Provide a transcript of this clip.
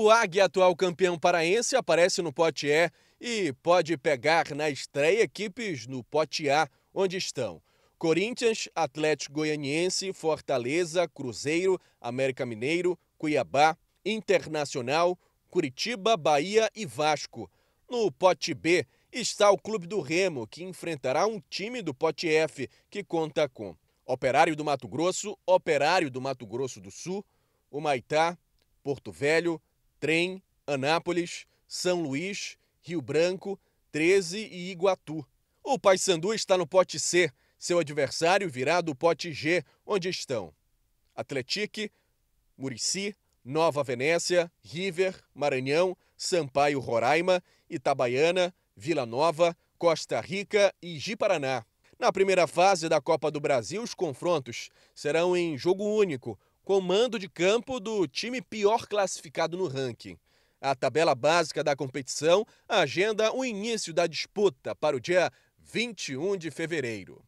O Águia, atual campeão paraense, aparece no pote E e pode pegar na estreia equipes no pote A, onde estão Corinthians, Atlético Goianiense, Fortaleza, Cruzeiro, América Mineiro, Cuiabá, Internacional, Curitiba, Bahia e Vasco. No pote B está o Clube do Remo, que enfrentará um time do pote F, que conta com Operário do Mato Grosso, Operário do Mato Grosso do Sul, Humaitá, Porto Velho, Trem, Anápolis, São Luís, Rio Branco, 13 e Iguatu. O Paysandu está no pote C, seu adversário virá do pote G, onde estão Atletique, Murici, Nova Venécia, River, Maranhão, Sampaio Roraima, Itabaiana, Vila Nova, Costa Rica e Jiparaná. Na primeira fase da Copa do Brasil, os confrontos serão em jogo único, comando de campo do time pior classificado no ranking. A tabela básica da competição agenda o início da disputa para o dia 21 de fevereiro.